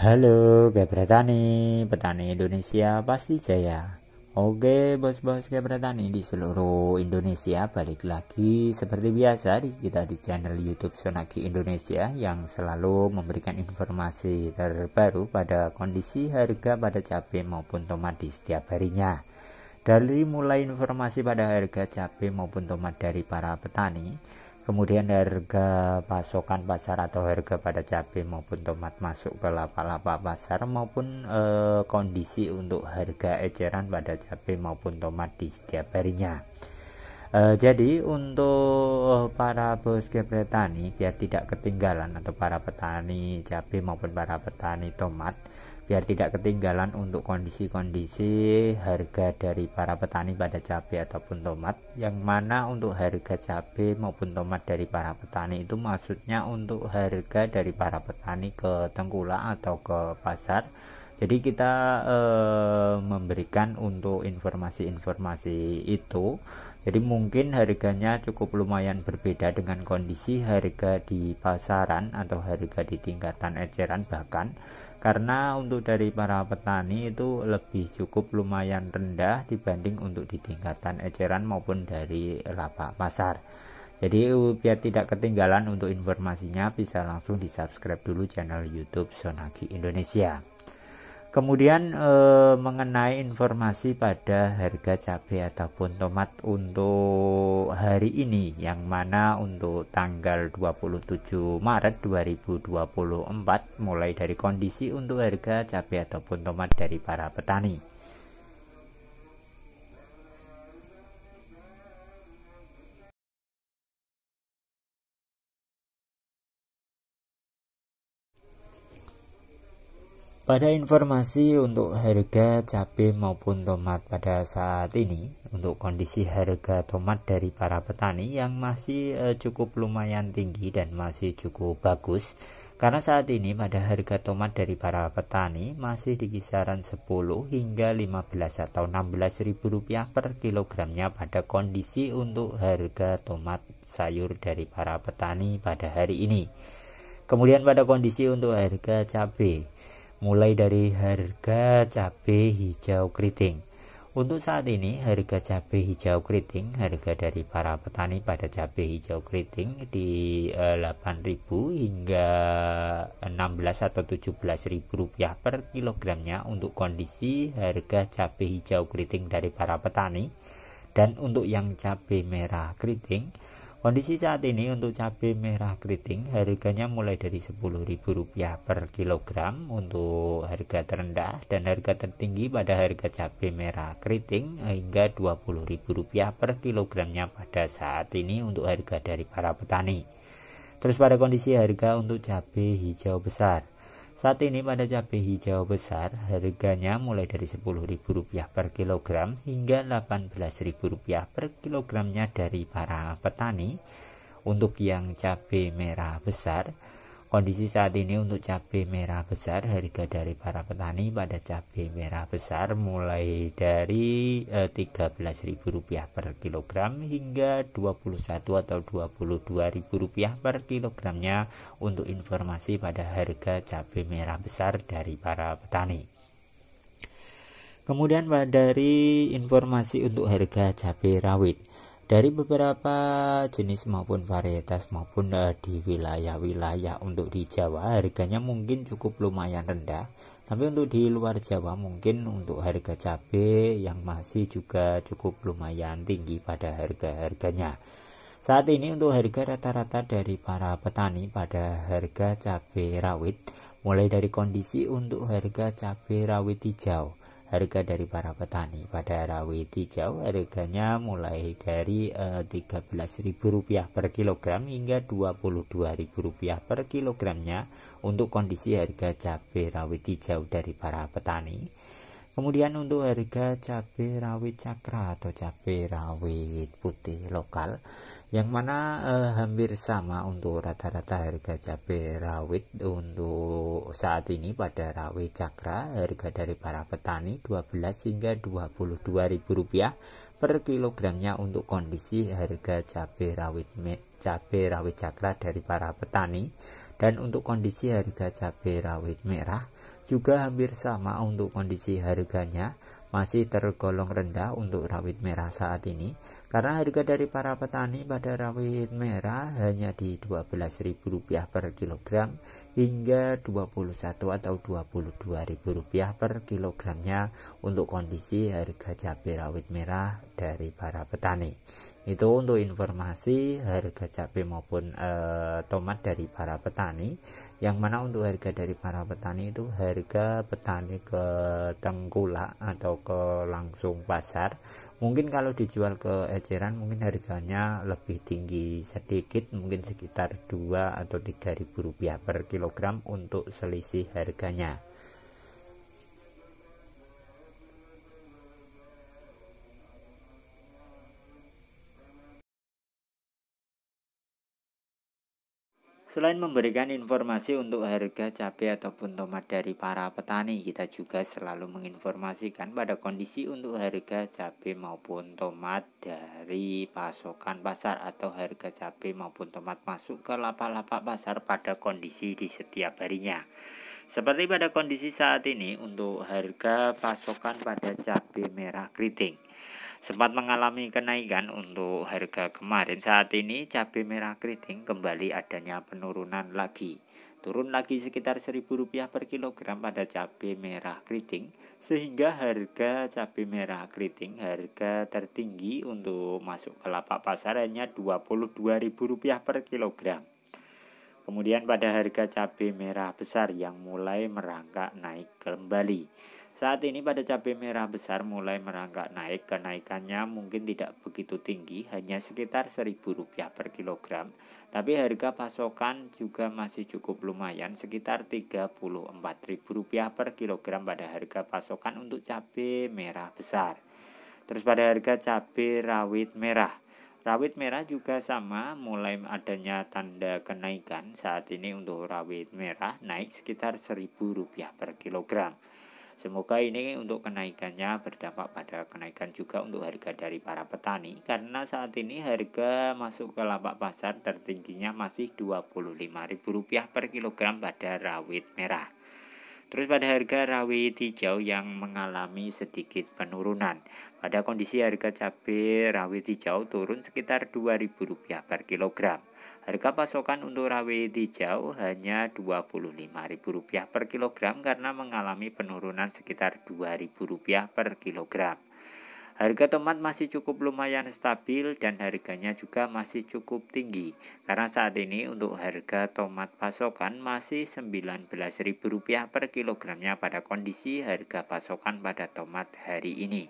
Halo Tani, petani Indonesia pasti jaya. Oke bos-bos Tani di seluruh Indonesia balik lagi seperti biasa di kita di channel YouTube Sonaki Indonesia yang selalu memberikan informasi terbaru pada kondisi harga pada cabai maupun tomat di setiap harinya. Dari mulai informasi pada harga cabai maupun tomat dari para petani, Kemudian harga pasokan pasar atau harga pada cabai maupun tomat masuk ke lapak-lapak pasar maupun e, kondisi untuk harga eceran pada cabai maupun tomat di setiap harinya. E, jadi untuk para bos petani biar tidak ketinggalan atau para petani cabai maupun para petani tomat biar tidak ketinggalan untuk kondisi-kondisi harga dari para petani pada cabai ataupun tomat yang mana untuk harga cabai maupun tomat dari para petani itu maksudnya untuk harga dari para petani ke tengkula atau ke pasar jadi kita eh, memberikan untuk informasi-informasi itu jadi mungkin harganya cukup lumayan berbeda dengan kondisi harga di pasaran atau harga di tingkatan eceran bahkan karena untuk dari para petani itu lebih cukup lumayan rendah dibanding untuk di tingkatan eceran maupun dari lapak pasar jadi biar tidak ketinggalan untuk informasinya bisa langsung di subscribe dulu channel youtube Sonagi Indonesia Kemudian e, mengenai informasi pada harga cabai ataupun tomat untuk hari ini yang mana untuk tanggal 27 Maret 2024 mulai dari kondisi untuk harga cabai ataupun tomat dari para petani. Pada informasi untuk harga cabai maupun tomat pada saat ini, untuk kondisi harga tomat dari para petani yang masih eh, cukup lumayan tinggi dan masih cukup bagus. Karena saat ini pada harga tomat dari para petani masih di kisaran 10 hingga 15 atau 16 ribu rupiah per kilogramnya pada kondisi untuk harga tomat sayur dari para petani pada hari ini. Kemudian pada kondisi untuk harga cabai mulai dari harga cabai hijau keriting. Untuk saat ini harga cabai hijau keriting, harga dari para petani pada cabai hijau keriting di eh, 8.000 hingga 16 atau 17.000 rupiah per kilogramnya untuk kondisi harga cabai hijau keriting dari para petani. Dan untuk yang cabai merah keriting Kondisi saat ini untuk cabai merah keriting harganya mulai dari Rp10.000 per kilogram untuk harga terendah dan harga tertinggi pada harga cabai merah keriting hingga Rp20.000 per kilogramnya pada saat ini untuk harga dari para petani. Terus pada kondisi harga untuk cabai hijau besar saat ini pada cabai hijau besar harganya mulai dari Rp10.000 per kilogram hingga Rp18.000 per kilogramnya dari para petani. Untuk yang cabai merah besar Kondisi saat ini untuk cabai merah besar harga dari para petani pada cabai merah besar mulai dari eh, Rp13.000 per kilogram hingga 21 atau Rp22.000 per kilogramnya untuk informasi pada harga cabai merah besar dari para petani. Kemudian dari informasi untuk harga cabai rawit dari beberapa jenis maupun varietas maupun uh, di wilayah-wilayah untuk di Jawa harganya mungkin cukup lumayan rendah tapi untuk di luar Jawa mungkin untuk harga cabai yang masih juga cukup lumayan tinggi pada harga-harganya saat ini untuk harga rata-rata dari para petani pada harga cabai rawit mulai dari kondisi untuk harga cabai rawit hijau harga dari para petani pada rawit hijau harganya mulai dari Rp13.000 eh, per kilogram hingga Rp22.000 per kilogramnya untuk kondisi harga cabai rawit hijau dari para petani kemudian untuk harga cabai rawit cakra atau cabai rawit putih lokal yang mana eh, hampir sama untuk rata-rata harga cabai rawit untuk saat ini pada rawit cakra harga dari para petani 12 hingga 22 ribu rupiah per kilogramnya untuk kondisi harga cabai rawit cabai rawit cakra dari para petani dan untuk kondisi harga cabai rawit merah juga hampir sama untuk kondisi harganya masih tergolong rendah untuk rawit merah saat ini karena harga dari para petani pada rawit merah hanya di Rp12.000 per kilogram hingga 21 atau Rp22.000 per kilogramnya untuk kondisi harga cabai rawit merah dari para petani itu untuk informasi harga cabai maupun e, tomat dari para petani yang mana untuk harga dari para petani itu harga petani ke tengkulak atau ke langsung pasar mungkin kalau dijual ke eceran mungkin harganya lebih tinggi sedikit mungkin sekitar 2 atau 3 ribu rupiah per kilogram untuk selisih harganya Selain memberikan informasi untuk harga cabai ataupun tomat dari para petani, kita juga selalu menginformasikan pada kondisi untuk harga cabai maupun tomat dari pasokan pasar atau harga cabai maupun tomat masuk ke lapak-lapak pasar pada kondisi di setiap harinya. Seperti pada kondisi saat ini untuk harga pasokan pada cabai merah keriting sempat mengalami kenaikan untuk harga kemarin saat ini cabai merah keriting kembali adanya penurunan lagi turun lagi sekitar Rp1.000 per kilogram pada cabai merah keriting sehingga harga cabai merah keriting harga tertinggi untuk masuk ke lapak pasar hanya Rp22.000 per kilogram Kemudian pada harga cabai merah besar yang mulai merangkak naik kembali saat ini pada cabai merah besar mulai merangkak naik, kenaikannya mungkin tidak begitu tinggi, hanya sekitar Rp1.000 per kilogram, tapi harga pasokan juga masih cukup lumayan, sekitar Rp34.000 per kilogram pada harga pasokan untuk cabai merah besar. Terus pada harga cabai rawit merah, Rawit merah juga sama, mulai adanya tanda kenaikan saat ini untuk rawit merah naik sekitar Rp1.000 per kilogram. Semoga ini untuk kenaikannya berdampak pada kenaikan juga untuk harga dari para petani karena saat ini harga masuk ke lapak pasar tertingginya masih Rp25.000 per kilogram pada rawit merah. Terus pada harga rawit hijau yang mengalami sedikit penurunan. Pada kondisi harga cabai rawit hijau turun sekitar Rp2.000 per kilogram. Harga pasokan untuk rawe hijau hanya Rp25.000 per kilogram karena mengalami penurunan sekitar Rp2.000 per kilogram. Harga tomat masih cukup lumayan stabil dan harganya juga masih cukup tinggi karena saat ini untuk harga tomat pasokan masih Rp19.000 per kilogramnya pada kondisi harga pasokan pada tomat hari ini.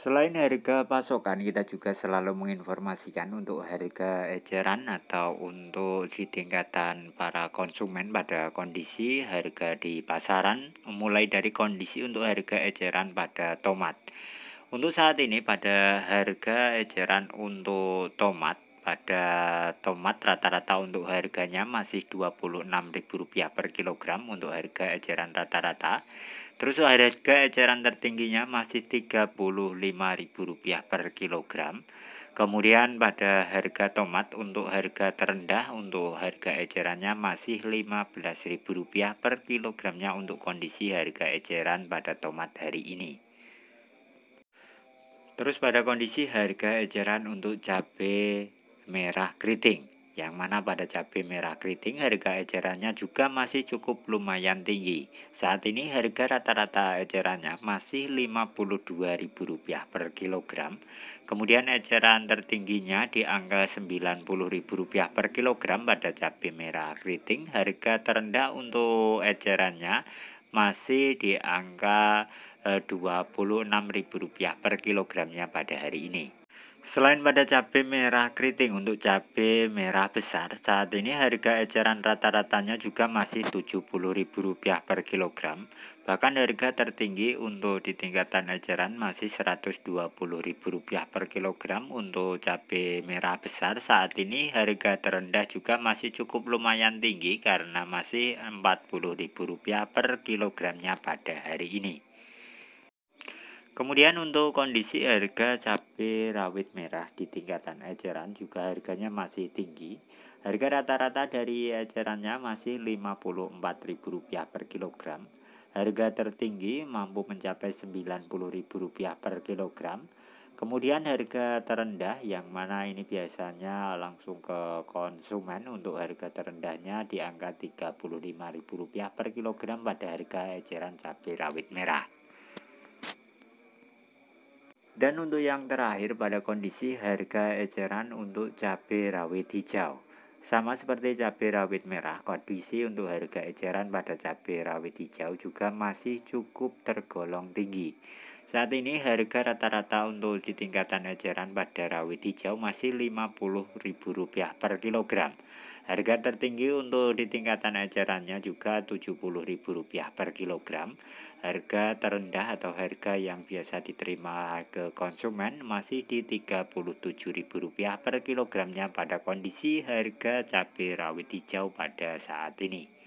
Selain harga pasokan, kita juga selalu menginformasikan untuk harga eceran atau untuk di tingkatan para konsumen pada kondisi harga di pasaran, mulai dari kondisi untuk harga eceran pada tomat. Untuk saat ini pada harga eceran untuk tomat pada tomat rata-rata untuk harganya masih Rp26.000 per kilogram untuk harga eceran rata-rata terus harga eceran tertingginya masih Rp35.000 per kilogram kemudian pada harga tomat untuk harga terendah untuk harga ecerannya masih Rp15.000 per kilogramnya untuk kondisi harga eceran pada tomat hari ini Terus pada kondisi harga eceran untuk cabai merah keriting yang mana pada cabai merah keriting harga ecerannya juga masih cukup lumayan tinggi. Saat ini harga rata-rata ecerannya masih Rp52.000 per kilogram. Kemudian eceran tertingginya di angka Rp90.000 per kilogram pada cabai merah keriting. Harga terendah untuk ecerannya masih di angka eh, Rp26.000 per kilogramnya pada hari ini. Selain pada cabai merah keriting untuk cabai merah besar, saat ini harga eceran rata-ratanya juga masih Rp70.000 per kilogram. Bahkan harga tertinggi untuk di tingkatan eceran masih Rp120.000 per kilogram untuk cabai merah besar. Saat ini harga terendah juga masih cukup lumayan tinggi karena masih Rp40.000 per kilogramnya pada hari ini. Kemudian untuk kondisi harga cabai rawit merah di tingkatan eceran juga harganya masih tinggi. Harga rata-rata dari ecerannya masih Rp54.000 per kilogram. Harga tertinggi mampu mencapai Rp90.000 per kilogram. Kemudian harga terendah yang mana ini biasanya langsung ke konsumen untuk harga terendahnya di angka Rp35.000 per kilogram pada harga eceran cabai rawit merah. Dan untuk yang terakhir pada kondisi harga eceran untuk cabai rawit hijau. Sama seperti cabai rawit merah, kondisi untuk harga eceran pada cabai rawit hijau juga masih cukup tergolong tinggi. Saat ini harga rata-rata untuk di tingkatan eceran pada rawit hijau masih Rp50.000 per kilogram. Harga tertinggi untuk di tingkatan ajarannya juga Rp70.000 per kilogram. Harga terendah atau harga yang biasa diterima ke konsumen masih di Rp37.000 per kilogramnya pada kondisi harga cabai rawit hijau pada saat ini.